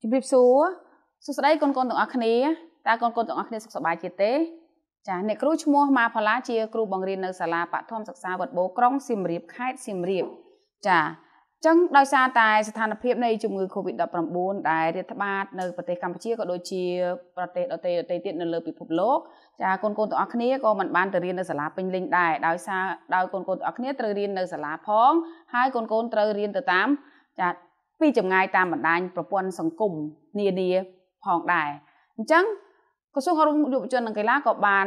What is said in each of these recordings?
ជម្រាបសួរសួស្តីកូនកូនទាំងអស់គ្នាតើកូនកូនទាំងអស់គ្នាសុខសប្បាយជាទេចាអ្នកគ្រូឈ្មោះម៉ាផល្លាជាគ្រូបង្រៀននៅសាលាបឋមសិក្សាវត្តបូក្រុងសៀមរាបខេត្តសៀមរាបចាអញ្ចឹងដោយសារតែស្ថានភាពនៃជំងឺ Covid-19 ដែលរាតត្បាតនៅប្រទេសកម្ពុជាក៏ដូចជាប្រទេសដទៃដទៃទៀតនៅលើពិភពលោកចាកូនកូនទាំងអស់គ្នាក៏មិនបានទៅរៀននៅសាលាពេញលេញដែរដោយសារដោយកូនកូនទាំងអស់គ្នាត្រូវរៀននៅសាលាផងហើយកូនកូនត្រូវរៀនទៅតាមចាពីចម្ងាយតាមបណ្ដាញប្រព័ន្ធសង្គមនានាផងដែរអញ្ចឹងក្រសួងអប់រំយុវជននិងកីឡាក៏បាន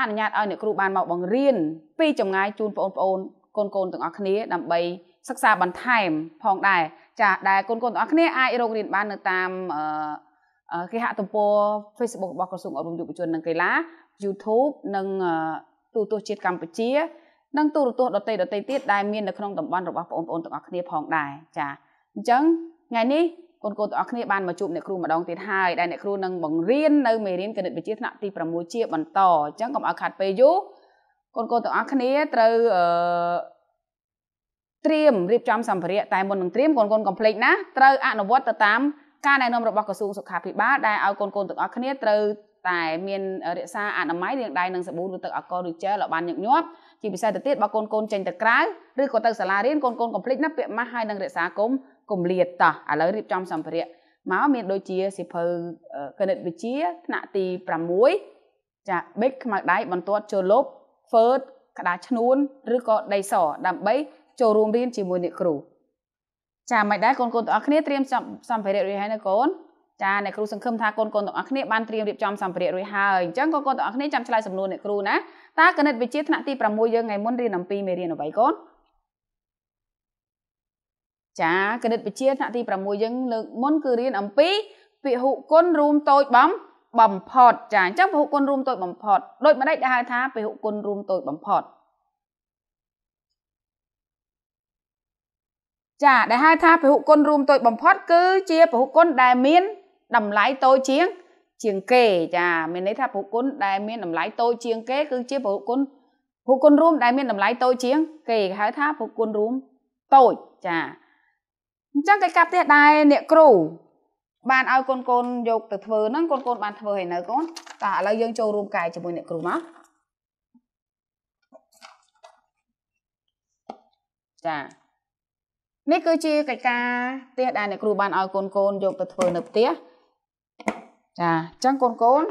អនុញ្ញាតឲ្យអ្នកគ្រូបានមកបង្រៀនពីចម្ងាយជូនបងប្អូនកូនកូនទាំងអស់គ្នាដើម្បីសិក្សាបន្ថែមផងដែរចាដែលកូនកូនទាំងអស់គ្នាអាចរករៀនបាននៅតាមគេហទំព័រ Facebook របស់ក្រសួងអប់រំយុវជននិងកីឡា YouTube និងទូរទស្សន៍ជាតិកម្ពុជានិងទូរទស្សន៍ដទៃៗទៀតដែលមាននៅក្នុងតំបន់របស់បងប្អូនទាំងអស់គ្នាផងដែរចា៎អញ្ចឹងថ្ងៃនេះកូនកូនទាំងអស់គ្នាបានមកជួបអ្នកគ្រូម្ដងទៀតហើយដែលអ្នកគ្រូនឹងបង្រៀននៅមេរៀនគណិតវិទ្យាថ្នាក់ទី6ជាបន្តអញ្ចឹងកុំឲ្យខាត់ពេលយូរកូនកូនទាំងអស់គ្នាត្រូវអឺត្រៀមរៀបចំសម្ភារៈតែមុននឹងត្រៀមកូនកូនកុំភ្លេចណាត្រូវ អនុវត្តទៅតាមការណែនាំរបស់ក្រសួងសុខាភិបាលដែលឲ្យកូនកូនទាំងអស់គ្នាត្រូវតែ មានរក្សាអនាម័យរាងដៃនិងសាប៊ូឬទឹកអាល់កុលឬជែលឲ្យបានញឹកញាប់ជាពិសេសទៅទៀតបើកូនកូនចេញទៅក្រៅឬក៏ទៅសាលារៀនកូនកូនកុំភ្លេចណាពាក់ម៉ាស់ហើយនឹងរក្សាគុំកុំលៀតតោះឥឡូវរៀបចំសម្ភារៈមកមានដូចជាសិភៅគណិតវិទ្យាថ្នាក់ទី6ចា Big ខ្មៅដៃបន្ទាត់ចូលលប់ Word ក្តារឈ្នួនឬក៏ដីសដើម្បី ចូលរួមរៀនជាមួយអ្នកគ្រូ ចាមិនដែរកូនកូនទាំងអស់គ្នាត្រៀមសម្ភារៈរួចហើយណាកូនចាអ្នកគ្រូសង្ឃឹមថាកូនកូនទាំងអស់គ្នាបានត្រៀមរៀបចំសម្ភារៈរួចហើយអញ្ចឹងកូនកូនទាំងអស់គ្នាចាំឆ្លើយសំណួរអ្នកគ្រូណាតើគណិតវិទ្យាថ្នាក់ទី6យើងថ្ងៃមុនរៀនអំពីមេរៀនអ្វីកូនចាគណិតវិទ្យាថ្នាក់ទី6យើងលើកមុនគឺរៀនអំពីពហុគុណរួមតូចបំបំផុត ចាអញ្ចឹងពហុគុណរួមតូចបំផុតដូចម្ដេចដែលហៅថាពហុគុណរួមតូចបំផុតចាដែលហៅថាពហុគុណរួមតូចបំផុត គឺជា ពហុគុណដែលមានតម្លៃតូចជាង ជាងគេ ចាមានន័យថាពហុគុណដែលមានតម្លៃតូចជាងគេ គឺជាពហុគុណពហុគុណរួមដែលមានតម្លៃតូចជាង គេហៅថាពហុគុណរួមតូចចាអញ្ចឹងកិច្ចការផ្ទះដែរអ្នកគ្រូបានឲ្យកូនកូនយកទៅធ្វើហ្នឹងកូនកូនបានធ្វើឲ្យនៅកូនតោះឥឡូវយើង ចូលរួមកាយជាមួយអ្នកគ្រូមកចានេះគឺជាកិច្ចការផ្ទះដែលអ្នកគ្រូបានឲ្យកូនកូនយកទៅធ្វើនៅផ្ទះចាអញ្ចឹងកូនកូន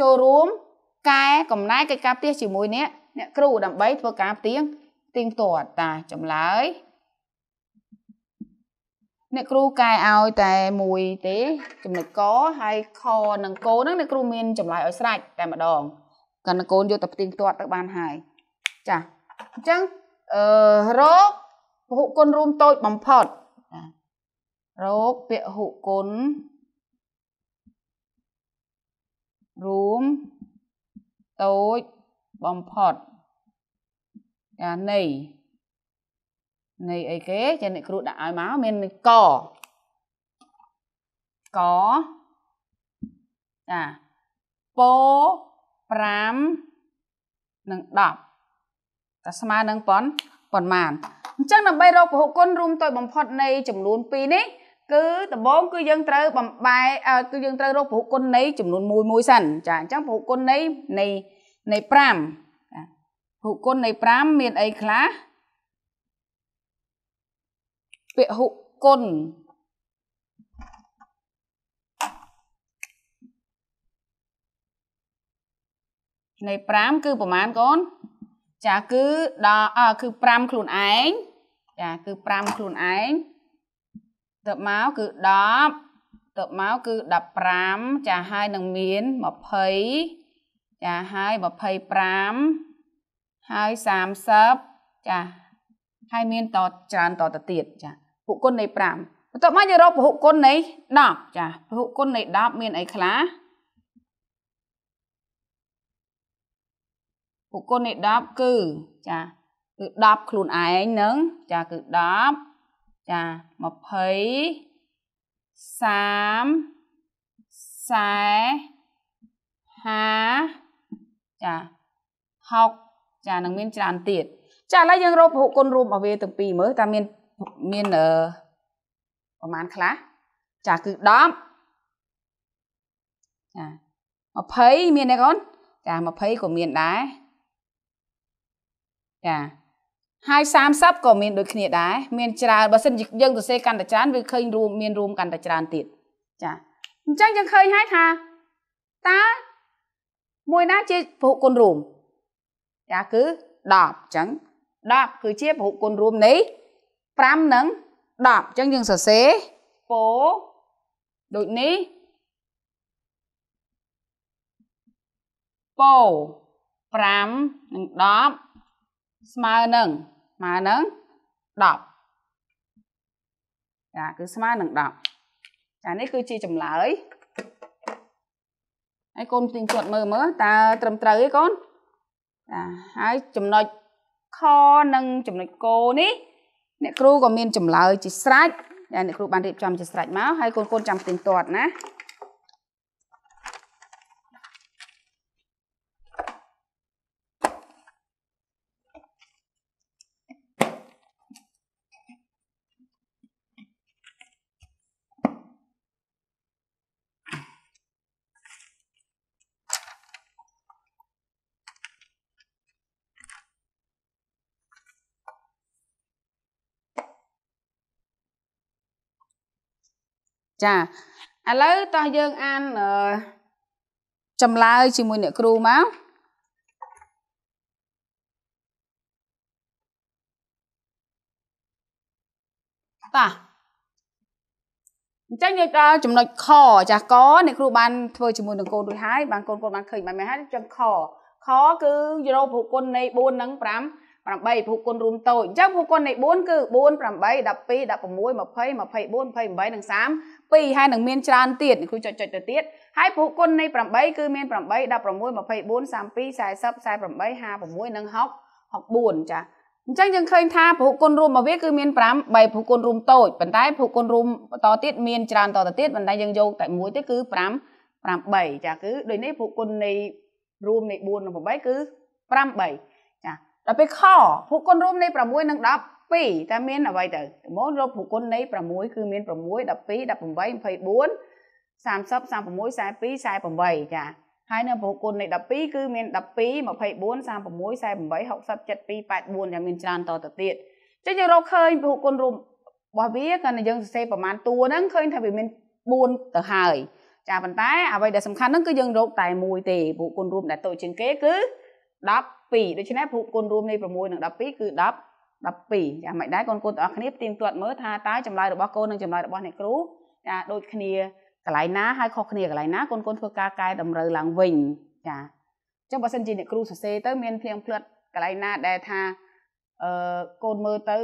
ចូលរួមកែកំណែកិច្ចការផ្ទះជាមួយអ្នកអ្នកគ្រូដើម្បីធ្វើការផ្ទៀងផ្ទៀងផ្ទាត់តាចម្លើយអ្នកគ្រូកែឲ្យតែមួយ ទេ ចំណុចកហើយខនិងកូនហ្នឹងអ្នកគ្រូមានចម្លើយឲ្យស្រេចតែម្ដងកាន់កូនយកតែផ្ទៀងផ្ទាត់ទៅបានហើយចាអញ្ចឹងអឺរោគពហុគុណរួមតូចបំផុតរោគពហុគុណរួមតូចបំផុតចានៃនៃអីគេចេះអ្នកគ្រូដាក់ឲ្យមកមានកកចាពោ5និង10តែស្មើនឹងប៉ុនប៉ុន្មានអញ្ចឹងដើម្បីរកពហុគុណរួមតូចបំផុតនៃ ចំនួន2នេះ គឺដំបូងគឺយើងត្រូវបំបែកគឺយើងត្រូវរកពហុគុណនៃចំនួន1មួយសិនចាអញ្ចឹងពហុគុណនៃនៃនៃ5ពហុគុណនៃ5មានអីខ្លះពហុគុណនៃ5គឺប្រមាណកូនចាគឺដល់គឺ5ខ្លួនឯងចាគឺ5ខ្លួនឯងទៅមកគឺ10ទៅមកគឺ15ចាហើយនឹងមាន20ចាហើយ25ហើយ30ចាហើយមានតច្រើនតទៅទៀតចាពហុគុណនៃ5បន្ទាប់មកយើងរកពហុគុណនៃ10ចាពហុគុណនៃ10មានអីខ្លះពហុគុណនៃ10គឺចាគឺ10ខ្លួនឯងនឹងចាគឺ10ចា20 30 40ចា60ចានឹងមានច្រើនទៀតចាឥឡូវយើងរកពហុគុណរួមរបស់វាទាំងពីរមើលតើមានមានប្រហែលខ្លះចាគឺ10ចា20មានទេកូនចា20ក៏មានដែរចាហើយ30ក៏មានដូចគ្នាដែរមានច្រើនបើសិនយើងទៅសេកាន់តែច្រើនវាឃើញរួមមានរួមកាន់តែច្រើនទៀតចាអញ្ចឹងយើងឃើញហើយថាតើមួយណាជាពហុគុណរួម ចាគឺ10អញ្ចឹង10គឺជាពហុគុណរួមនៃ5និង10អញ្ចឹងយើងសរសេរពោដូចនេះពោ5និង10ស្មើនឹងស្មើនឹង10ចាគឺស្មើនឹង10ចានេះគឺជាចម្លើយហើយកូនទិញគាត់មើលមើលតើត្រឹមត្រូវទេកូនចាហើយចំណុចខនិងចំណុចគោនេះអ្នកគ្រូក៏មានចម្លើយជាស្រេចដែលអ្នកគ្រូបានរៀបចំជាស្រេចមកហើយកូនកូនចាំផ្ទៀងទាត់ណាចាឥឡូវតោះយើងអានចម្លើយជាមួយអ្នកគ្រូមកតោះអញ្ចឹងយើងដល់ចំណុចខចាស់កអ្នកគ្រូបានធ្វើជាមួយនឹងកូនរួចហើយបានកូនកូនបានឃើញបានមែនហើយអញ្ចឹងខខគឺយករោព្រោះគុណនៃ4និង5 8ព្រោះគុណរួមតូចអញ្ចឹងព្រោះគុណនៃ4គឺ4 8 12 16 20 24 28និង30 2ហើយនឹងមានច្រើនទៀតគ្រូចុចចុចទៅទៀតហើយព្រោះគុណនៃ8គឺមាន8 16 24 32 40 48 56និង60 64ចាអញ្ចឹងយើងឃើញថាព្រោះគុណរួមរបស់វាគឺមាន5បីព្រោះគុណរួមតូចប៉ុន្តែព្រោះគុណរួមបន្តទៀតមានច្រើនតទៅទៀតប៉ុន្តែយើងយកតែមួយទេគឺ5 8ចាគឺដូចនេះព្រោះគុណនៃរួមនៃ4និង8គឺ8ចាដល់ពេលខព្រោះគុណរួមនៃ6និង10 12តើមានអ្វីទៅដំបូងរកប្រគុណនៃ6គឺមាន6 12 18 24 30 36 42 48ចាហើយនៅប្រគុណនៃ12គឺមាន12 24 36 48 60 72 84ចាមានច្រើនតទៅទៀតចឹងយើងរកឃើញប្រគុណរួមរបស់វាកាលណាយើងសរសេរប្រមាណតួហ្នឹងឃើញថាវាមាន4ទៅហើយចាប៉ុន្តែអ្វីដែលសំខាន់ហ្នឹងគឺយើងរក តែមួយទេប្រគុណរួមដែលតូចជាងគេគឺ12ដូច្នេះប្រគុណរួមនៃ6និង12គឺ10 12ចាមិនដែរកូនកូនទាំងអស់គ្នាផ្ទៀងផ្ទាត់មើលថាតើចម្លើយរបស់កូននិងចម្លើយរបស់អ្នកគ្រូចាដូចគ្នាកន្លែងណាហើយខុសគ្នាកន្លែងណាកូនកូនធ្វើការកែតម្រូវឡើងវិញចាអញ្ចឹងបើសិនជាអ្នកគ្រូសរសេរទៅមានភ្លៀងភ្លាត់កន្លែងណាដែលថាអឺកូនមើលទៅ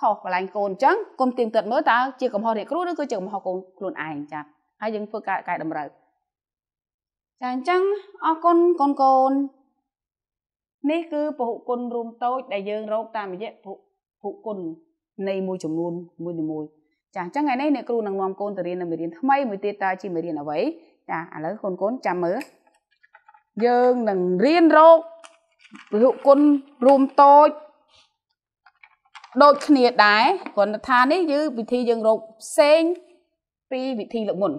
ខុសកន្លែងកូនអញ្ចឹងកូនទៀងទាត់មើលតើជាកំហុសអ្នកគ្រូឬក៏ជាកំហុសកូនខ្លួនឯងចាហើយយើងធ្វើការកែតម្រូវចាអញ្ចឹងអរគុណកូនកូននេះគឺពហុគុណរួមតូចដែលយើងរកតាមរយៈពហុគុណនៃមួយចំនួនមួយនីមួយ ចាអញ្ចឹងថ្ងៃនេះអ្នកគ្រូនឹងនាំកូនទៅរៀននៅមេរៀនថ្មីមួយទៀតតើជាមេរៀនអ្វីចាឥឡូវកូនកូនចាំមើលយើងនឹងរៀនរកពហុគុណរួមតូចដូចគ្នាដែរគ្រាន់តែថានេះគឺវិធីយើងរកផ្សេងពីវិធីលោកមុន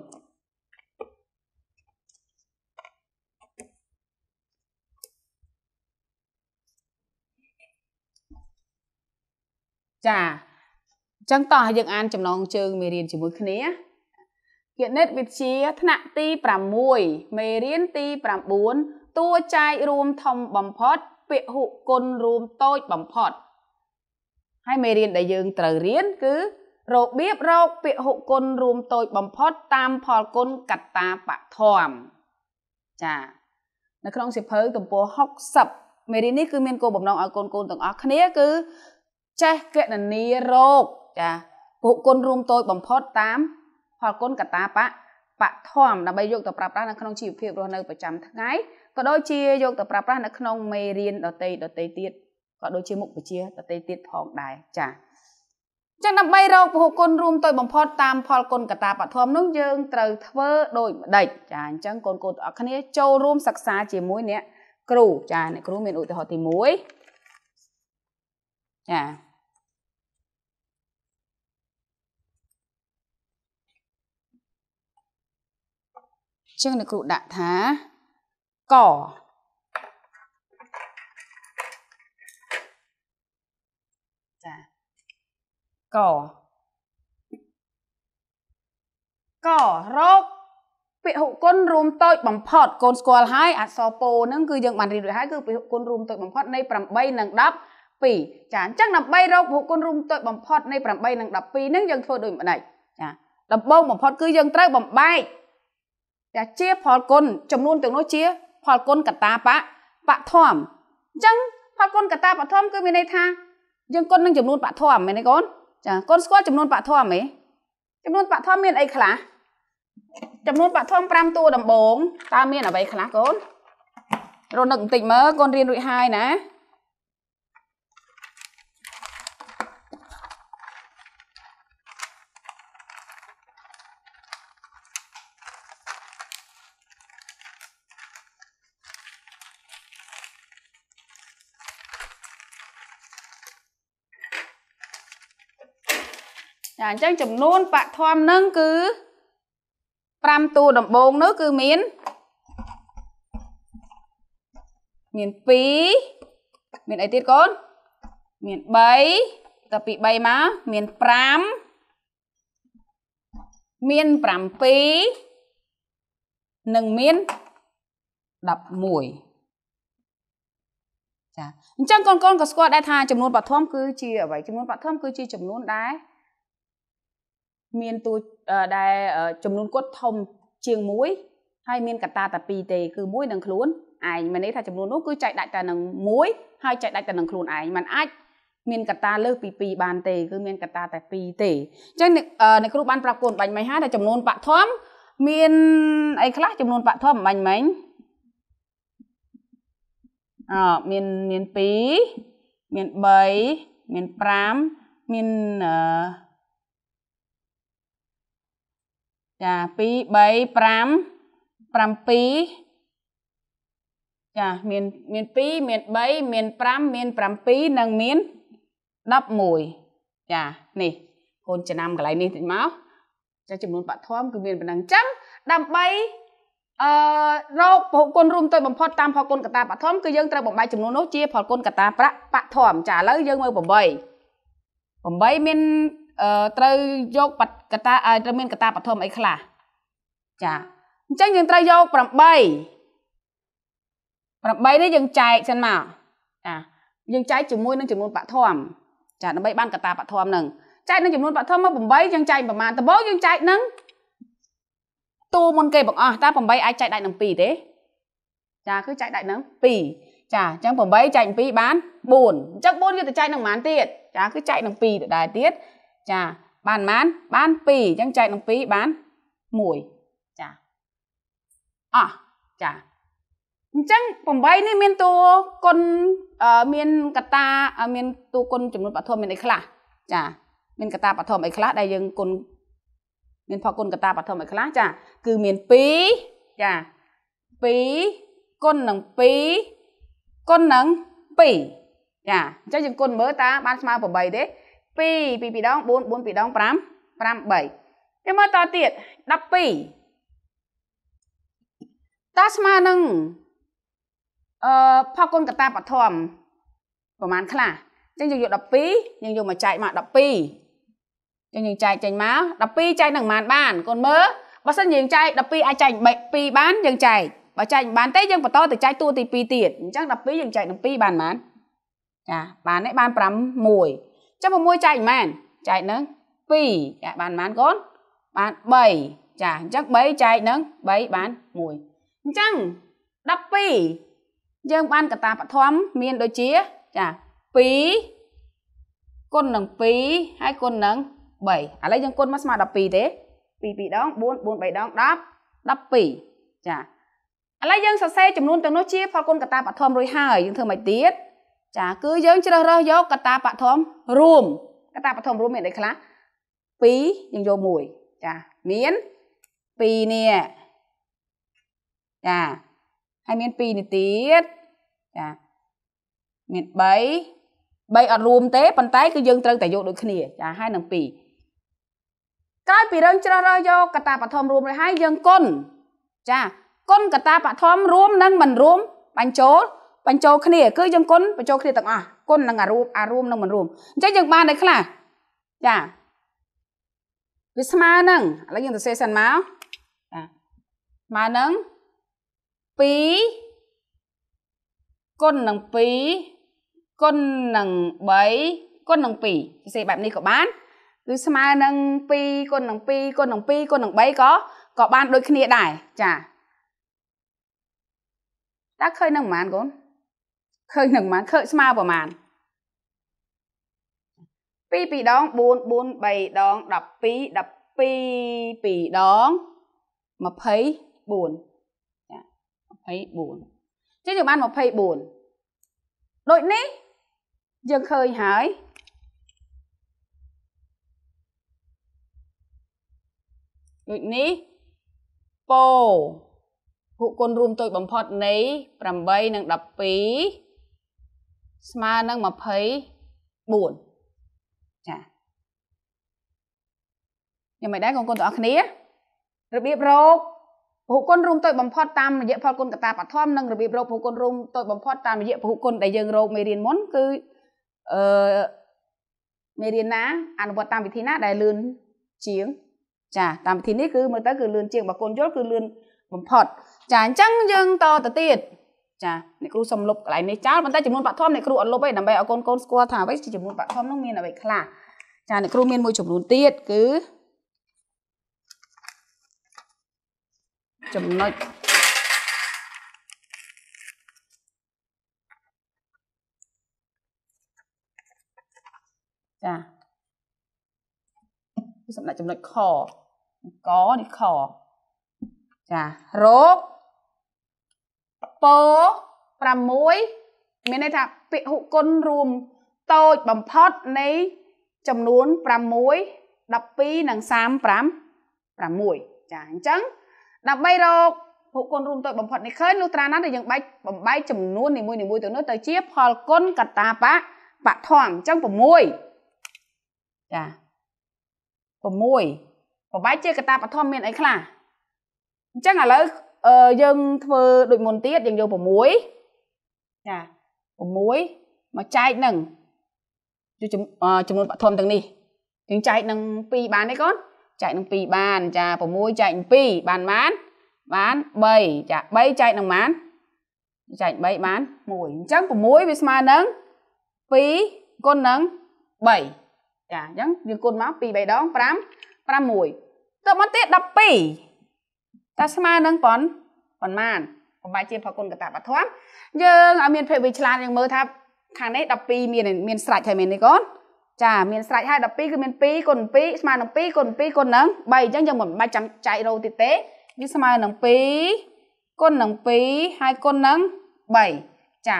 ចាអញ្ចឹងតោះយើងអានចំណងជើងមេរៀនជាមួយគ្នាគណិតវិទ្យាថ្នាក់ទី6មេរៀនទី9តួចែករួមធំបំផុតពហុគុណរួមតូចបំផុត ហើយមេរៀនដែលយើងត្រូវរៀន គឺរបៀបរកពហុគុណរួមតូចបំផុតតាមផលគុណកត្តាបឋមចានៅក្នុងសៀវភៅទំព័រ60មេរៀននេះគឺមានគោលបំណងឲ្យកូនកូនទាំងអស់គ្នាគឺចេះកណនីរោគចាពួកគុណរួមតូចបំផុតតាមផលគុណកតាបៈបឋមដើម្បីយកទៅប្រើប្រាស់នៅក្នុងជីវភាពរស់នៅប្រចាំថ្ងៃក៏ដូចជាយកទៅប្រើប្រាស់នៅក្នុងមេរៀនដតីដតីទៀតក៏ដូចជាមុខវិជ្ជាដតីទៀតផងដែរចាចឹងដើម្បីរកពហុគុណរួមទៅបំផុតតាមផលគុណកតាបឋមនោះយើងត្រូវធ្វើដូចម្ដេចចាអញ្ចឹងកូនកូនទាំងអស់គ្នា ចូលរួមសិក្សាជាមួយអ្នកគ្រូចាអ្នកគ្រូមានឧទាហរណ៍ទី1ចាជាងលោកគ្រូដាក់ថាកចាកករោគពហុគុណរួមតូចបំផុតកូនស្គាល់ហើយអសពោនឹងគឺយើងបានរៀនរួចហើយគឺពហុគុណរួមតូចបំផុតនៃ8និង10 12ចាអញ្ចឹងដើម្បីរករូបគុណរួមតូចបំផុតនៃ8និង12នឹងយើងធ្វើដូចម្ដេចចាដំបូងបំផុតគឺយើងត្រូវបំបែកចាជាផលគុណចំនួនទាំងនោះជាផលគុណកតាបៈបធម្មអញ្ចឹងផលគុណកតាបធម្មគឺមានន័យថាយើងគុណនឹងចំនួនបធម្មមែនទេកូនចាកូនស្គាល់ចំនួនបធម្មទេចំនួនបធម្មមានអីខ្លះចំនួនបឋម5តួដំបងតើមានអ្វីខ្លះកូនរនឹកបន្តិចមើលកូនរៀនរួចហើយណាអញ្ចឹងចំនួនបឋមនឹងគឺ5តួដំបូងនោះគឺមានមាន2មានអីទៀតកូនមាន3តពី3មកមាន5មាន7និងមាន11ចាអញ្ចឹងកូនកូនក៏ស្គាល់ដែរថាចំនួនបឋមគឺជាអ្វីចំនួនបឋមគឺជាចំនួនដែរមានតួដែលចំនួនគាត់ធំ ជាងមួយហើយមានកត្តាតែពីរទេ គឺមួយនឹងខ្លួនឯងមានន័យថាចំនួននោះគឺចែកដាច់តែនឹងមួយហើយចែកដាច់តែនឹងខ្លួនឯងมันអាចមានកតាលើសពី2បានទេគឺមានកតាតែ2ទេអញ្ចឹងអ្នកគ្រូបានប្រាប់កូនបាញ់មិញហើយថាចំនួនបឋមមានអីខ្លះចំនួនបឋមបាញ់មិញអមានមាន2មាន3មាន5មានអឺចា2 3 5 7ចាមានមាន2មាន3មាន5មាន7និង មាន11ចានេះកូនចំណាំកន្លែងនេះតិចមកចាចំនួនបឋមគឺមានប៉ុណ្ណឹងចឹងដើម្បីអឺរកពហុគុណរួមទៅបំផុតតាមផលគុណកតាបឋមគឺយើងត្រូវបំបែកចំនួននោះជាផលគុណកតាប្រៈបឋមចាឥឡូវយើងមើល8 8មានត្រូវយកកតាត្រូវមានកតាបឋមអីខ្លះចាអញ្ចឹងយើងត្រូវយក8 8នេះយើងចែកសិនមកចាយើងចែកជាមួយនឹងចំនួនបឋមចាដើម្បីបានកតាបឋមនឹងចែកនឹងចំនួនបឋមមក8យើងចែកប្រមាណដំបូងយើងចែកនឹងតួមុនគេបងអស់តើ8អាចចែកដាច់នឹង2ទេ ចាគឺចែកដាច់នឹង2ចាអញ្ចឹង8ចែក2បាន4អញ្ចឹង4យើងទៅចែកនឹងប៉ុន្មានទៀតចាគឺចែកនឹង2ដដែលទៀតចាបានប៉ុន្មានបាន2អញ្ចឹងចែកនឹង2បាន1ចាអោះចាអញ្ចឹង8នេះមានតួគុណមានកតាមានតួគុណចំនួនបឋមមានអីខ្លះចា មានកតាបឋមអីខ្លះដែលយើងគុណមានផលគុណកតាបឋមអីខ្លះចា គឺមាន2ចា2គុណនឹង2គុណនឹង2ចាអញ្ចឹងយើងគុណមើលតើបានស្មើ8ទេ2 2ពីរដង4 4ពីរដង5 5 3ចាំមើលតទៀត12តើស្មើនឹងអឺផលគុណកតាបឋមប្រហែលខ្លះអញ្ចឹងយើងយក12យើងយកមកចែកមក12អញ្ចឹងយើងចែកចេញមក12ចែកនឹងប៉ុន្មានបានកូនមើលបើសិនយើងចែក12អាចចែក2បានយើងចែកបើចែកមិនបានទេយើងបន្តទៅចែកតួទី2ទៀតអញ្ចឹង12យើងចែកនឹង2បានប៉ុន្មានចាបាននេះបាន6ចាំ6ចែកប៉ុន្មានចែកនឹង2ចាបានប៉ុន្មានកូនបាន3ចាអញ្ចឹង3ចែកនឹង3បាន1អញ្ចឹង12យើងបានកតាបឋមមានដូចជាចា2គុណនឹង2ហើយគុណនឹង3ឥឡូវយើងគុណមកស្មើ12ទេ2 2ដង4 4 3ដង10 12ចាឥឡូវយើងសរសេរចំនួនទាំងនោះជាផលគុណកតាបឋមរួចហើយយើងធ្វើមកទៀតចាគឺយើងជ្រើសរើសយកកតាបឋមរួមកតាបឋមរួមមានអីខ្លះ2យើងយក1ចាមាន2នេះចាហើយមាន2នេះទៀតចាមាន3 3អត់រួមទេប៉ុន្តែគឺយើងត្រូវតែយកដូចគ្នាចាហើយនឹង2ក្រោយពីរឿងជ្រើសរើសយកកតាបឋមរួមរួចហើយយើងគុណចាគុណកតាបឋមរួមនិងមិនរួមបញ្ចូលបញ្ចូលគ្នាគឺយើងគុណបញ្ចូលគ្នាទាំងអស់គុណនឹងអារូបអារួមនឹងមិនរួមអញ្ចឹងយើងបានតែខ្លះចាវាស្មើនឹងឥឡូវយើងទៅសេសិនមកចាស្មើនឹង2គុណនឹង2គុណនឹង3គុណនឹង2សរសេរបែបនេះក៏បានគឺស្មើនឹង2គុណនឹង2គុណនឹង2គុណនឹង3ក៏ក៏បានដូចគ្នាដែរចាតើឃើញនឹងប៉ុន្មានកូន2ឃើញនឹងប៉ុន្មានឃើញស្មើប្រមាណ2 2ដង4 4 3ដង12 12 2ដង24ចា24ចឹងយើងបាន24ដូចនេះយើងឃើញហើយដូចនេះពោពួកគុណរួមតូចបំផុតនៃ8និង12ស្មើនឹង24ចាយ៉ាងម៉េចដែរកូនកូនទាំងអស់គ្នារបៀបរកពហុគុណរួមតូចបំផុតតាមរយៈផលគុណកតាបឋមនិងរបៀបរកពហុគុណរួមតូចបំផុតតាមរយៈពហុគុណដែលយើងរកមេរៀនមុនគឺអឺមេរៀនណាអនុវត្តតាមវិធីណាដែលលឿនជាង ចាតាមវិធីនេះគឺមើលទៅគឺលឿនជាងបើគុណយល់គឺលឿនបំផុតចាអញ្ចឹងយើងតទៅទៀតចាអ្នកគ្រូសុំលុបកន្លែងនេះចោលប៉ុន្តែចំនួនបាក់ធំអ្នកគ្រូអត់លុបទេដើម្បីឲ្យកូនកូនស្គាល់ថាអ្វីជាចំនួនបាក់ធំនោះមានអ្វីខ្លះចាអ្នកគ្រូមានមួយចំនួនទៀតគឺចំណុចចាគឺសម្រាប់ចំណុចខកនេះខចារោគព6មានន័យថាពហុគុណរួមតូចបំផុតនៃចំនួន6 12និង35 6ចាអញ្ចឹងដើម្បីរកភពគុណរួមតូចបំផុតនេះឃើញលុះត្រាណាដែលយើងបែកបំបែកចំនួននីមួយៗទៅនោះទៅ ជាផលគុណកតាបៈបឋមអញ្ចឹង6ចា6បំបែកជាកតាបឋមមានអីខ្លះអញ្ចឹងឥឡូវអឺយើងធ្វើដូចមុនទៀតយើងយក6ចា6មកចែកនឹងយកចំនួនបឋមទាំងនេះយើងចែកនឹង2បានទេកូនចែកនឹង2បានចា6ចែកនឹង2បានបានបាន3ចា3ចែកនឹងបានចែក3បាន1អញ្ចឹង6វាស្មើនឹង2គុណនឹង3ចាអញ្ចឹងយើងគុណមក2 3ដង5 6តទៅមកទៀត12តើស្មើនឹងប៉ុនប៉ុន្មានបំបាយជាប្រគុណកតាបធម៌យើងឲ្យមានភេទវិឆ្លាតយើងមើលថាខាងនេះ12មាន មានស្រាច់ហើយមែនទេកូនចា មានស្រាច់ហើយ12គឺមាន2គុណ2ស្មើនឹង2គុណ2គុណនឹង3អញ្ចឹងយើងមិនបាច់ចាំចែករោទៀតទេវាស្មើនឹង2គុណនឹង2ហើយគុណនឹង3ចា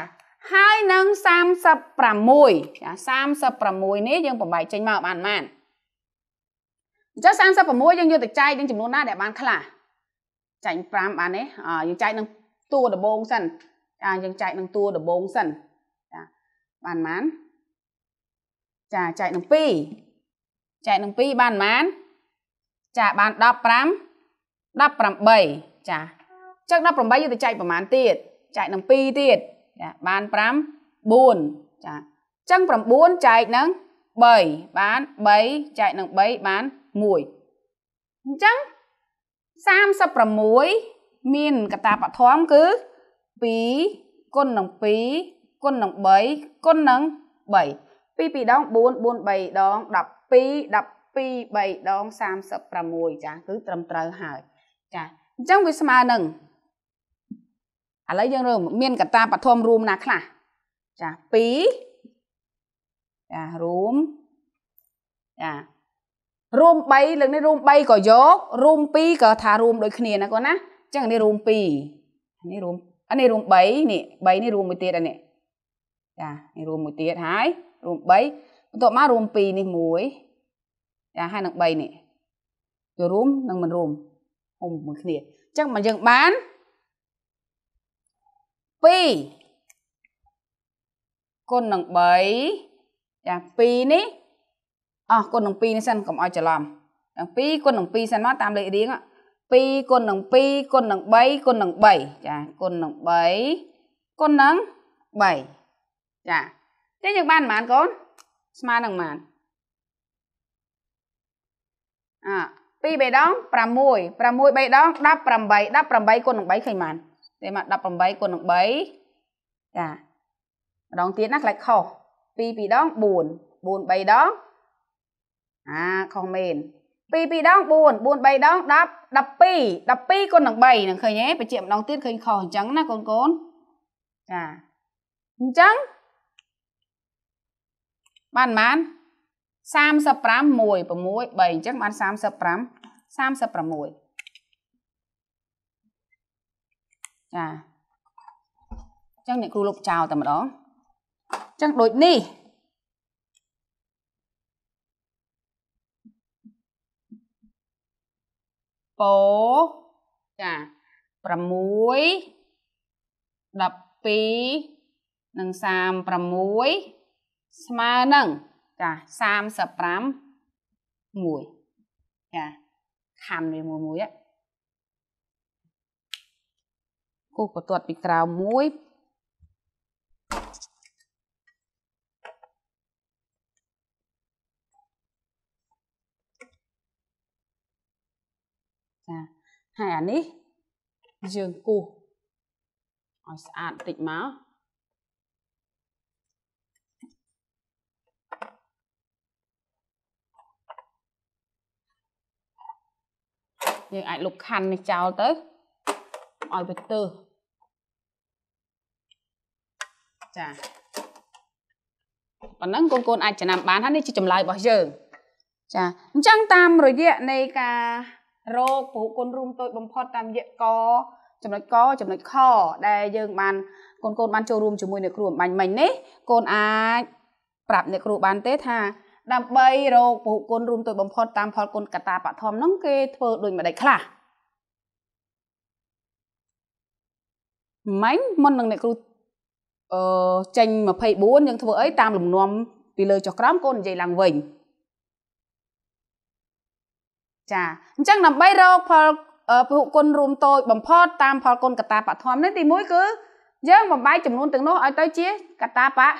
ហើយនឹង36ចា36នេះយើងបំបែកចេញមកបានប៉ុន្មានអញ្ចឹង36យើងយកទៅចែកនឹងចំនួនណាដែលបានខ្លះចាញ់5បានទេយើងចែកនឹងតួដំបងសិនចាយើងចែកនឹងតួដំបងសិនចាបានប៉ុន្មានចាចែកនឹង2ចែកនឹង2បានប៉ុន្មានចាបាន15 18ចាចឹង18យើងទៅចែកប្រហែលទៀតចែកនឹង2ទៀតចាបាន5 4ចាចឹង9ចែកនឹង3បាន3ចែកនឹង3បាន1អញ្ចឹង36មានកតាបឋមគឺ2គុណនឹង2គុណនឹង3គុណនឹង3 2ដង4 4 3ដង12 12 3ដង36ចាគឺ ត្រឹមត្រូវហើយ ចាអញ្ចឹងវាស្មើនឹងឥឡូវយើងរើមានកតាបឋមរួមណាខ្លះចា2ចារួមចារួម3លើកនេះរួម3ក៏យករួម2ក៏ថារួមដូចគ្នាណាកូនណាអញ្ចឹងនេះរួម2នេះរួមអានេះរួម3នេះ3នេះរួមមួយទៀតអានេះចានេះរួមមួយទៀតហើយ រួម3បន្ទាប់មករួម2នេះ1ចាហើយនឹង3នេះចូលរួមនិងមិនរួមហុំមួយគ្នាអញ្ចឹងបើយើងបាន2គុណនឹង3ចា2នេះអស់គុណនឹង2នេះសិនកុំឲ្យច្រឡំនឹង2គុណនឹង2សិនមកតាមលេខរៀង2គុណនឹង2គុណនឹង3គុណនឹង3ចាគុណនឹង3គុណនឹង3ចាចឹងយើងបានប៉ុន្មានកូនស្មើនឹងប៉ុន្មានអ2បេដង6 6បេដង18 18គុណនឹង3ឃើញប៉ុន្មានទេមក18គុណនឹង3ចាម្ដងទៀតណាខ្លាច់ខុស2 2ដង4 4 3ដងអាខុសមែន2 2ដង4 4 3ដង10 12 12គុណនឹង3នឹងឃើញទេបញ្ជាក់ម្ដងទៀតឃើញខុសអញ្ចឹងណាកូនកូនចាអញ្ចឹងបានបាន35 1 6 3អញ្ចឹងបាន35 36ចាអញ្ចឹងអ្នកគ្រូលុបចោលតែម្ដងអញ្ចឹងដូចនេះពោចា6 12និង36ស្មើនឹងចា35 1ចាខណ្ឌវាមួយមួយគូបន្ទាត់ពីក្រៅ1ចាហើយអានេះយើងគោះឲ្យស្អាតបន្តិចមកយើងអាចលុបខាន់នេះចោលទៅឲ្យវាទើសចាប៉ុណ្ណឹងកូនកូនអាចចំណាំបានហើយនេះជាចម្លើយរបស់យើង ចាអញ្ចឹងតាមរយៈនៃការរោគពហុគុណរួមតូចបំផុតតាមរយៈកចំណុចក ចំណុចខដែលយើង បានកូនកូនបានចូលរួមជាមួយអ្នកគ្រូអំបញ្ញមិញនេះកូនអាចប្រាប់អ្នកគ្រូបានទេថាដើម្បីរោគពហុគុណរួមតូចបំផុតតាមផលគុណកតាបឋមហ្នឹងគេធ្វើដូចម្ដេចខ្លះមិញមុននឹងអ្នកគ្រូអឺចេញ24យើងធ្វើអីតាមលំនាំពីលើចុះក្រោមកូននិយាយឡើងវិញចាអញ្ចឹងដើម្បីរកផលពហុគុណរួមតូចបំផុតតាមផលគុណកតាបធម្មនេះទី1គឺយើងបំបែកចំនួនទាំងនោះឲ្យទៅជាកតាបៈ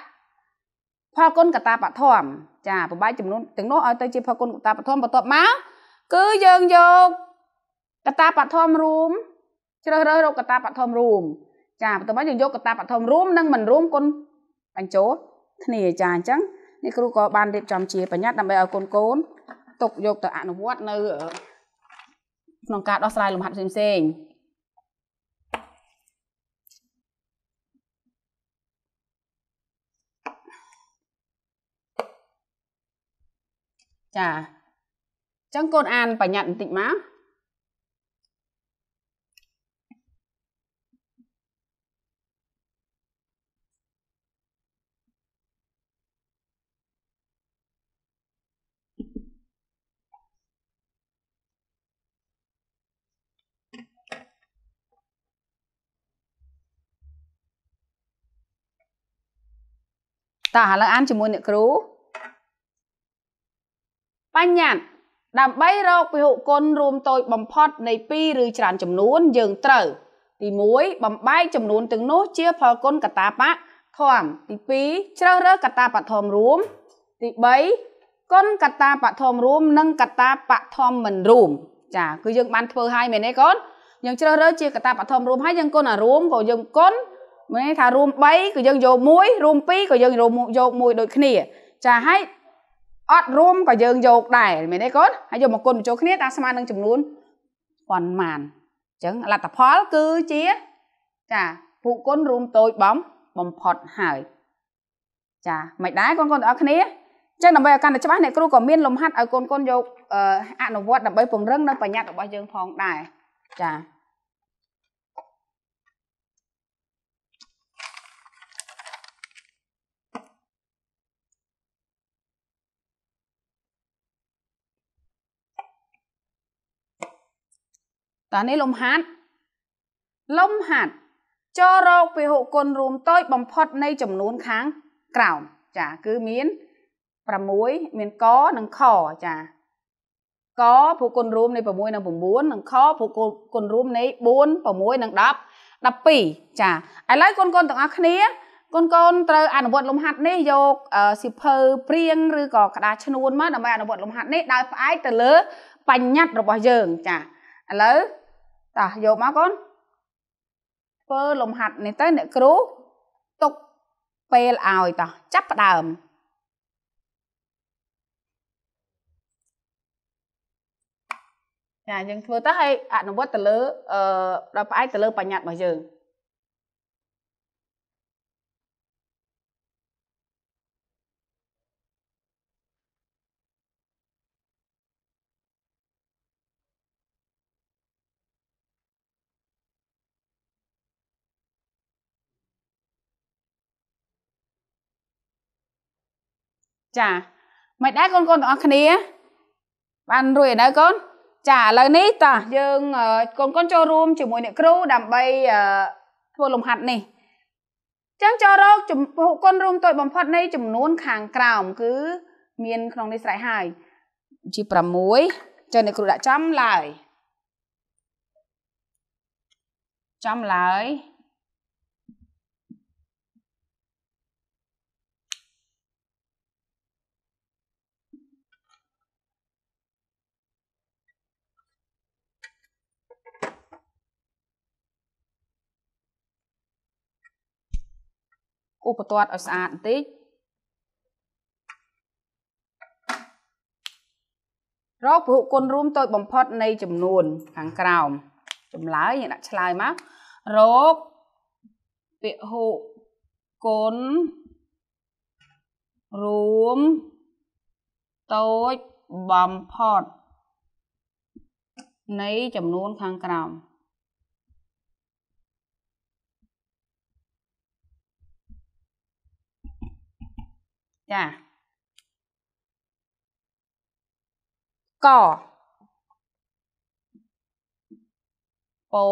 ផលគុណកតាបធម្មចាបំបែកចំនួនទាំងនោះឲ្យទៅជាផលគុណកតាបធម្មបន្ទាប់មកគឺយើងយកកតាបធម្មរួមជ្រើសរើសរកកតាបធម្មរួម ចាបន្ទាប់មកយើងយកកតាបធម្មរួមនិងមិនរួមគុណបញ្ចូលគ្នាចាអញ្ចឹងនេះគ្រូក៏បានរៀបចំជាបញ្ញត្តិដើម្បីឲ្យកូនកូនទុកយកទៅអនុវត្តនៅក្នុងការដោះស្រាយលំហាត់ផ្សេងៗចាអញ្ចឹងកូនអាន បញ្ញត្តិបន្តិចមកតោះឥឡូវអានជាមួយអ្នកគ្រូបញ្ញត្តិដើម្បីរកពហុគុណរួមតូចបំផុតនៃ2ឬច្រើន ចំនួនយើងត្រូវទី1បំបែកចំនួនទាំងនោះជាផលគុណកតាបៈធំ ទី2ជ្រើសរើសកតាបៈធំរួមទី3គុណកតាបៈធំរួមនិងកតាបៈធំមិនរួមចាគឺយើងបានធ្វើហើយមែនទេកូនយើងជ្រើសរើសជាកតាបៈធំរួមហើយយើងគុណអារួមក៏យើងគុណមែនថារួម3ក៏យើងយក1រួម2ក៏យើងយក1ដូចគ្នា ចាហើយអត់រួមក៏យើងយកដែរមែនទេកូនហើយយកមកគុណបញ្ចូលគ្នាតាស្មើនឹងចំនួនប៉ុន្មានអញ្ចឹងលទ្ធផលគឺជាចាពួកគុណរួមតូចបំបំផុតហើយចាមិនដែរកូនកូនបងប្អូនគ្នាចឹងដើម្បីឲ្យកាន់តែច្បាស់អ្នកគ្រូក៏មានលំហាត់ឲ្យកូនកូនយកអនុវត្តដើម្បីពង្រឹង នៅបញ្ញត្តិរបស់យើងផងដែរចាតានេះលំហាត់លំហាត់ចូលរកពហុគុណរួមតូចបំផុតនៃចំនួនខាងក្រោមចា គឺមាន6មានកនិងខចាកព្រោះគុណរួមនៃ6និង9និងខព្រោះគុណរួមនៃ4 6និង10 12ចាឥឡូវកូនកូនទាំងអស់គ្នាកូនកូនត្រូវអនុវត្តលំហាត់នេះយកសិភើព្រៀងឬក៏ក្តារឈ្នួនមកដើម្បីអនុវត្តលំហាត់នេះដោយផ្អែកទៅលើ បញ្ញត្តិរបស់យើង ចាឥឡូវតោះយកមកកូនធ្វើលំហាត់នេះទៅអ្នកគ្រូទុកពេលឲ្យតោះចាប់ផ្ដើមចាយើងធ្វើទៅឲ្យអនុវត្តទៅលើអឺដល់ផ្អែកទៅលើ បញ្ញត្តិរបស់យើងចាមិនដែរកូនកូនទាំងអស់គ្នាបានរួចឥឡូវកូនចាឥឡូវនេះតោះយើងកូនកូនចូលរួមជាមួយអ្នកគ្រូដើម្បីធ្វើលំហាត់នេះចឹងចូលរកចំពោះគុណរួមតូចបំផុតនៃ ចំនួនខាងក្រោម គឺមាន ក្នុងនេះស្រេចហើយជា6ចឹងអ្នកគ្រូដាក់ចំឡើយចំឡើយឧបករណ៍ឲ្យស្អាតបន្តិចរកពហុគុណរួមតូចបំផុតនៃចំនួនខាងក្រោមចម្លើយយើងដាក់ឆ្លើយមករកពហុគុណរួមតូចបំផុតនៃចំនួនខាងក្រោមចាកបោ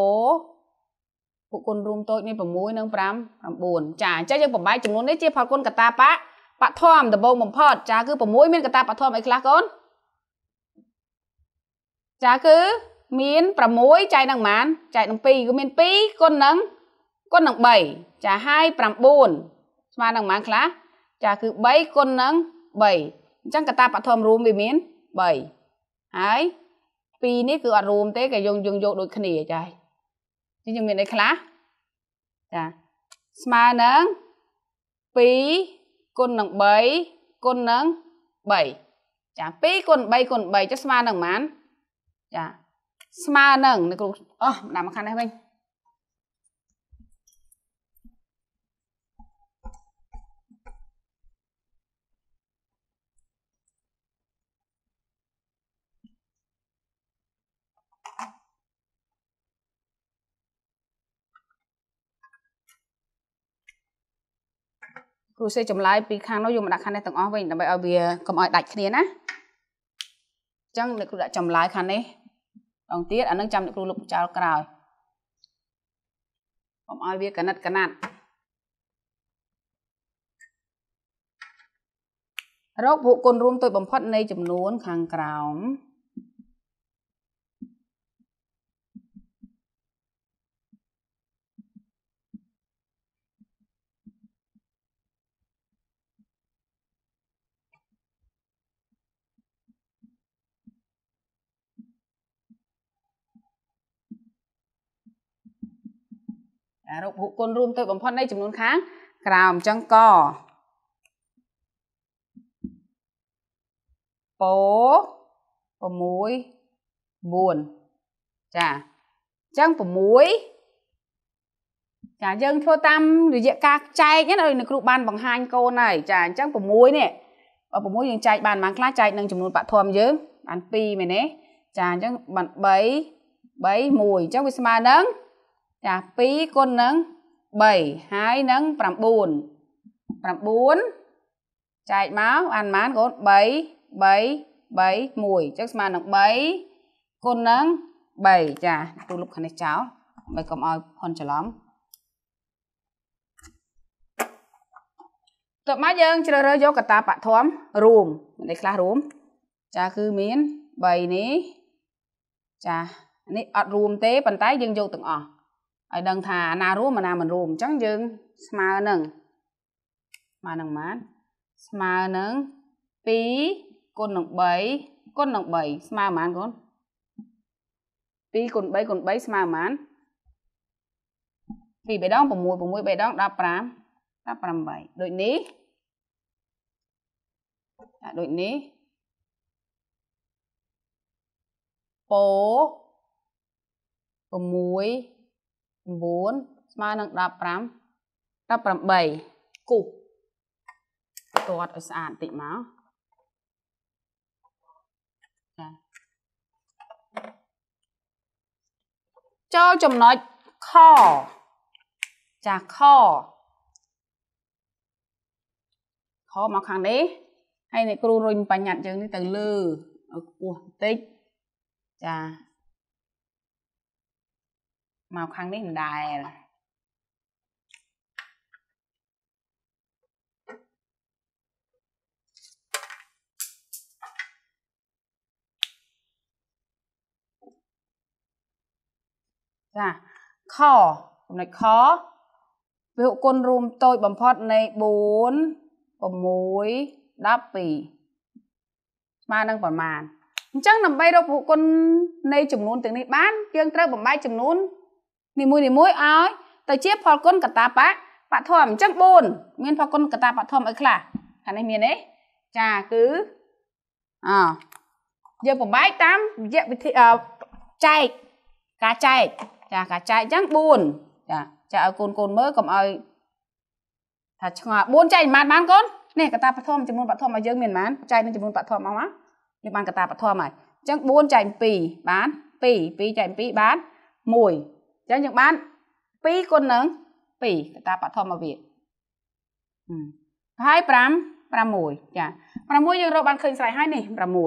ពួកគុណរួមតូចមាន6និង5 9ចាអញ្ចឹងយើងបំបែកចំនួននេះជាផលគុណកតាបៈបឋមដំបូងបំផុតចាគឺ6មានកតាបឋមអីខ្លះកូនចាគឺ មាន6ចែកនឹងប៉ុន្មានចែកនឹង2គឺមាន2គុណនឹងគុណនឹង3ចាហើយ9ស្មើនឹងប៉ុន្មានខ្លះចាគឺ3គុណនឹង3អញ្ចឹងកតាបឋមរួមវាមាន3ហើយ2នេះគឺអត់រួមទេគេយើងយើងយកដូចគ្នាចានេះយើងមានអីខ្លះចាស្មើនឹង2គុណនឹង3គុណនឹង3ចា2គុណ3គុណ3ចុះស្មើនឹងប៉ុន្មានចាស្មើនឹងគ្រូអោះដាក់មកខាងនេះវិញគ្រូសេចម្លាយពីខាងនោះយកមកដាក់ខាងនេះទាំងអស់វិញដើម្បីឲ្យវាកុំឲ្យដាច់គ្នាណាអញ្ចឹងអ្នកគ្រូដាក់ចម្លាយខាងនេះដងទៀតអានឹងចាំអ្នកគ្រូលុបចោលក្រោយកុំឲ្យវាកណាត់កណាត់រកពួកគុណរួមទុយបំផុតនៃចំនួនខាងក្រោមអារូបហុគុណរួមទៅបំផុតនៃចំនួនខាងក្រោមអញ្ចឹងកពោ6 4ចាអញ្ចឹង6ចាយើងធ្វើតាមរយៈការចែកណាលោកគ្រូបានបង្ហាញកូនហើយចាអញ្ចឹង6នេះ6យើងចែកបានប៉ុន្មានខ្លះចែកនឹងចំនួនបឋមយើងបាន2មែនទេចាអញ្ចឹងបាន3 3 1អញ្ចឹងវាស្មើនឹង0ចា2គុណនឹង3ហើយនឹង9 9ចែកមកអានម៉ានកូន3 3 3 1ចឹងស្មើនឹង3គុណនឹង3ចាទូលុបខាងនេះចោលដើម្បីកុំឲ្យហ៊ុនច្រឡំតបមកយើង ជ្រើសរើសយកកតាបធំរួមនេះខ្លះរួម ចាគឺមាន3នេះចានេះអត់រួម ទេប៉ុន្តែយើងយកទាំងអស់ឲ្យដឹងថាអាណារួមអាណាមិនរួមអញ្ចឹងយើងស្មើនឹងស្មើនឹងម៉ាន ស្មើនឹង2គុណនឹង3គុណនឹង3ស្មើប៉ុន្មានគុណ2គុណ3គុណ3ស្មើប៉ុន្មាន2បេដង6 6បេដង15 18ដូចនេះចាដូចនេះពោ6 9ស្មើនឹង15 18គូទាត់ឲ្យស្អាតតិចមកចាចូលចំណុចខចាខខមកខាងនេះហើយអ្នកគ្រូរុញបញ្ញត្តិយើងនេះទៅលើឲ្យខ្ពស់បន្តិចចាមកខាងនេះមិនដែលចាខចំណុចខវិហគុណរួមតូចបំផុតនៃ4 6 12ស្មើនឹងប្រមាណអញ្ចឹងដើម្បីរកវិហគុណនៃចំនួនទាំងនេះបានយើងត្រូវបំបែកចំនួននីមួយនីមួយឲ្យទៅជាផលគុណកតាបៈបឋមអញ្ចឹង4មានផលគុណកតាបឋមអីខ្លះខាងនេះមានទេចាគឺអយើងបំបែកតាមរយៈវិធីចែកការចែកចាការចែកអញ្ចឹង4ចាចាឲ្យកូនកូនមើលកុំឲ្យថាឆ្ងល់4ចែកមិនបានកូននេះកតាបឋមចំនួនបឋមរបស់យើងមានប៉ុន្មានចែកនឹងចំនួនបឋមមកមកនេះបានកតាបឋមហើយអញ្ចឹង4ចែក2បាន2 2ចែក2បាន1អញ្ចឹងយើងបាន2គុណនឹង2កតាបឋមវិទ្យាហើយ5 6ចា6យើងរកបានឃើញស្រេចហើយនេះ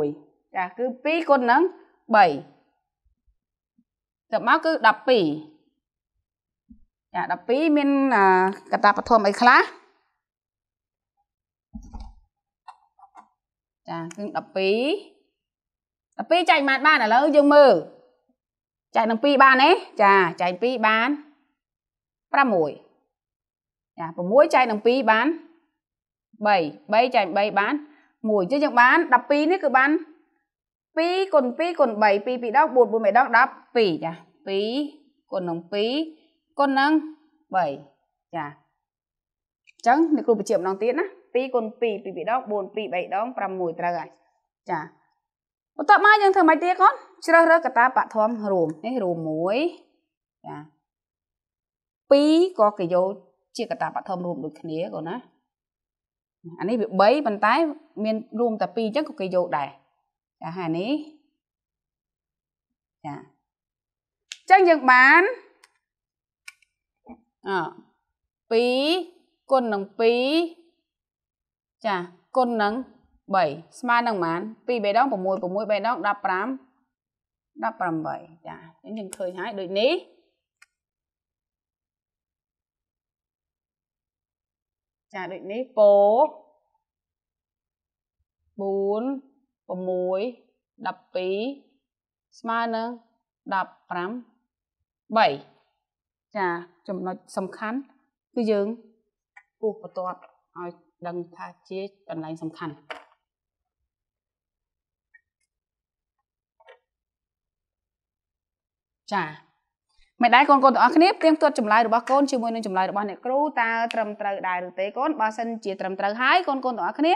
6ចាគឺ2គុណនឹង3ទៅមកគឺ12ចា12មានកតាបឋមអីខ្លះចាគឺ12 12ចែកម៉ាត់បានឥឡូវយើងមើលចែកនឹង2បានទេចាចែក2បាន6ចា6ចែកនឹង2បាន3 3ចែក3បាន1ចឹងយើងបាន12នេះគឺបាន2គុណ2គុណ3 2 2ដង4 4មេដង12ចា2គុណនឹង2គុណនឹង3ចាអញ្ចឹងអ្នកគ្រូបញ្ជាក់ម្ដងទៀតណា2គុណ2 2 2ដង4 2 3ដង6ត្រូវហើយចាបន្ទាប់មកយើងធ្វើម៉េចទៀតកូនជ្រើសរើសកតាបឋមរួមនេះរួមមួយចា2ក៏គេយកជា កតាបឋមរួមដូចគ្នាកូនណាអានេះវា3ប៉ុន្តែ មាន រួមតែ2អញ្ចឹងក៏គេយកដែរចាហើយនេះចាអញ្ចឹងយើងបានអ2គុណនឹង2ចាគុណនឹង3ស្មើនឹងប៉ុន្មាន2បេដង6 6បេដង15 18ចាអញ្ចឹងយើងឃើញហើយដូចនេះចាដូចនេះពោ4 6 12ស្មើនឹង15 3ចាចំណុចសំខាន់គឺយើងពុះបន្ទាត់ឲ្យដឹងថាជាកន្លែងសំខាន់ចាមិនដែរកូនកូនទាំងអស់គ្នាផ្ទៀងផ្ទាត់ចម្លើយរបស់កូនជាមួយនឹងចម្លើយរបស់អ្នកគ្រូតើត្រឹមត្រូវដែរឬទេកូនបើសិនជាត្រឹមត្រូវហើយកូនកូនទាំងអស់គ្នា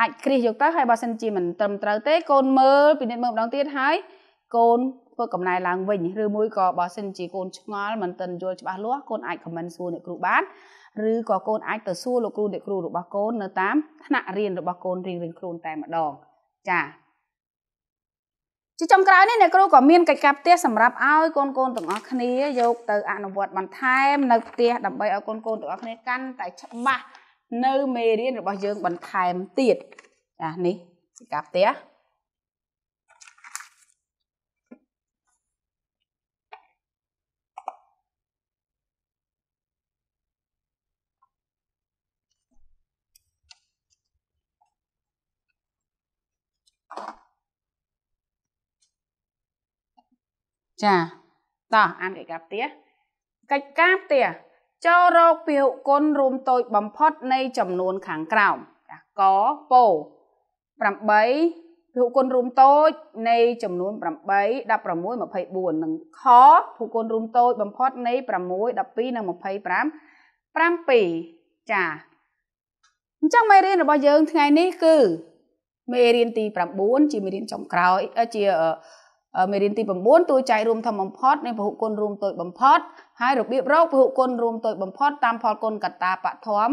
អាចគ្រាសយកទៅហើយបើសិនជាមិនត្រឹមត្រូវទេកូនមើលពិនិត្យមើលម្ដងទៀតហើយកូនធ្វើកំណែឡើងវិញឬមួយក៏បើសិនជាកូនឆ្ងល់មិនទាន់យល់ច្បាស់លាស់កូនអាចខមមិនសួរអ្នកគ្រូបានឬក៏កូនអាចទៅសួរលោកគ្រូអ្នកគ្រូរបស់កូននៅតាមថ្នាក់រៀនរបស់កូនរៀងៗខ្លួនតែម្ដងចា៎ជាចុងក្រោយនេះអ្នកគ្រូក៏មានកិច្ចការផ្ទះសម្រាប់ឲ្យកូនកូនទាំងអស់គ្នាយកទៅ អនុវត្តបន្ថែមនៅផ្ទះដើម្បីឲ្យកូនកូនទាំងអស់គ្នាកាន់តែច្បាស់នៅមេរៀនរបស់យើងបន្ថែមទៀតចានេះជាការផ្ទះចាតោះអានកិច្ចការផ្ទះកិច្ចការផ្ទះចូលរកពាហុគុណរួមតូចបំផុតនៃចំនួនខាងក្រោមចាកពោ8ពាហុគុណរួមតូចនៃចំនួន8 16 24និង ខពាហុគុណរួមតូចបំផុតនៃ6 12និង25 7ចាអញ្ចឹងមេរៀនរបស់យើងថ្ងៃនេះគឺ មេរៀនទី9ជាមេរៀនចុងក្រោយជាមេរៀនទី9តួចែករួមធំបំផុតនៃពហុគុណរួមតូចបំផុតហើយរបៀបរកពហុគុណរួមតូចបំផុតតាមផលគុណកតាបឋម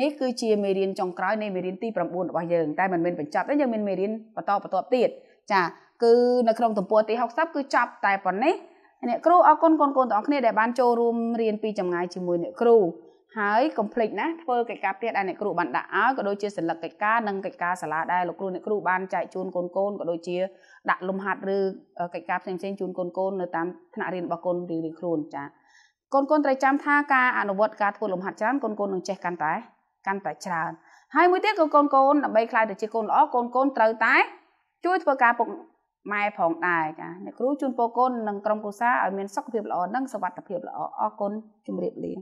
នេះគឺជាមេរៀនចុងក្រោយនៃមេរៀនទី9របស់យើងតែមិនមែនបញ្ចប់ទេយើងមានមេរៀនបន្តបន្តទៀតចាគឺនៅក្នុងទំព័រទី60គឺចប់តែប៉ុណ្ណេះអ្នកគ្រូអរគុណកូនកូនទាំងអស់គ្នាដែលបានចូលរួមរៀនពីចម្ងាយជាមួយអ្នកគ្រូហើយកុំភ្លេចណាធ្វើកិច្ចការផ្ទះដែលអ្នកគ្រូបានដាក់ឲ្យក៏ដូចជាសិលឹកកិច្ចការនិងកិច្ចការសាលាដែរលោកគ្រូអ្នកគ្រូបានចែកជូនកូនកូនក៏ដូចជា ដាក់លំហាត់ឬកិច្ចការផ្សេងផ្សេងជូនកូនកូននៅតាមថ្នាក់រៀនរបស់កូនឬរៀនខ្លួនចាកូនកូនត្រូវចាំថាការអនុវត្តការធ្វើលំហាត់ច្រើនកូនកូននឹងចេះកាន់តែកាន់តែច្រើនហើយមួយទៀតក៏កូនកូនដើម្បីខ្លាយទៅជាកូនល្អកូនកូនត្រូវតែ ជួយធ្វើការពុកម៉ែផងដែរចាអ្នកគ្រូជូនពរកូននិងក្រុមគ្រួសារឲ្យមានសុខភាពល្អនិងសុវត្ថិភាពល្អអរគុណជម្រាបលា